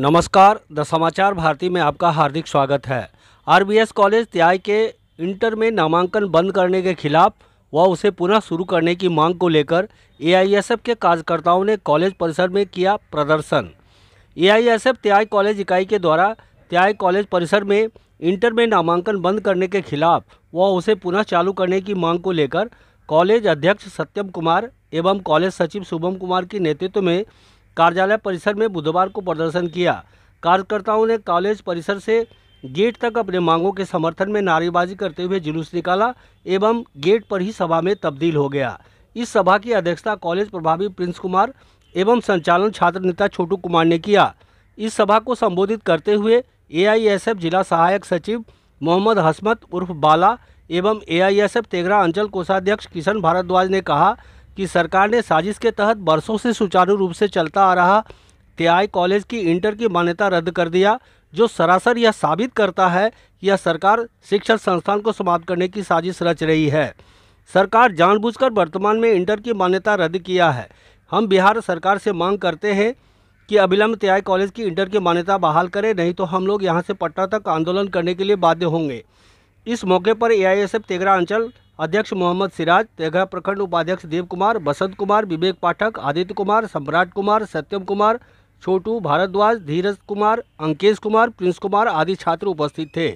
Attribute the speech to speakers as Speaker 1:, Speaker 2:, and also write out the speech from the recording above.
Speaker 1: नमस्कार द समाचार भारती में आपका हार्दिक स्वागत है आरबीएस कॉलेज त्याय के इंटर में नामांकन बंद करने के खिलाफ व उसे पुनः शुरू करने की मांग को लेकर एआईएसएफ के कार्यकर्ताओं ने कॉलेज परिसर में किया प्रदर्शन एआईएसएफ त्याई कॉलेज इकाई के द्वारा त्याय कॉलेज परिसर में इंटर में नामांकन बंद करने के खिलाफ व उसे पुनः चालू करने की मांग को लेकर कॉलेज अध्यक्ष सत्यम कुमार एवं कॉलेज सचिव शुभम कुमार के नेतृत्व में कार्यालय परिसर में बुधवार को प्रदर्शन किया कार्यकर्ताओं ने कॉलेज परिसर से गेट तक अपने मांगों के समर्थन में नारेबाजी करते हुए जुलूस निकाला एवं गेट पर ही सभा में तब्दील हो गया इस सभा की अध्यक्षता कॉलेज प्रभावी प्रिंस कुमार एवं संचालन छात्र नेता छोटू कुमार ने किया इस सभा को संबोधित करते हुए एआईएसएफ जिला सहायक सचिव मोहम्मद हसमत उर्फ बाला एवं एआईएसएफ तेगरा अंचल कोषाध्यक्ष किशन भारद्वाज ने कहा कि सरकार ने साजिश के तहत बरसों से सुचारू रूप से चलता आ रहा तिहाई कॉलेज की इंटर की मान्यता रद्द कर दिया जो सरासर यह साबित करता है कि यह सरकार शिक्षण संस्थान को समाप्त करने की साजिश रच रही है सरकार जानबूझकर वर्तमान में इंटर की मान्यता रद्द किया है हम बिहार सरकार से मांग करते हैं कि अभिलंब त्याय कॉलेज की इंटर की मान्यता बहाल करें नहीं तो हम लोग यहां से पटना तक आंदोलन करने के लिए बाध्य होंगे इस मौके पर एआईएसएफ तेगरा अंचल अध्यक्ष मोहम्मद सिराज तेघा प्रखंड उपाध्यक्ष देव कुमार बसंत कुमार विवेक पाठक आदित्य कुमार सम्राट कुमार सत्यम कुमार छोटू भारद्वाज धीरज कुमार अंकेश कुमार प्रिंस कुमार आदि छात्र उपस्थित थे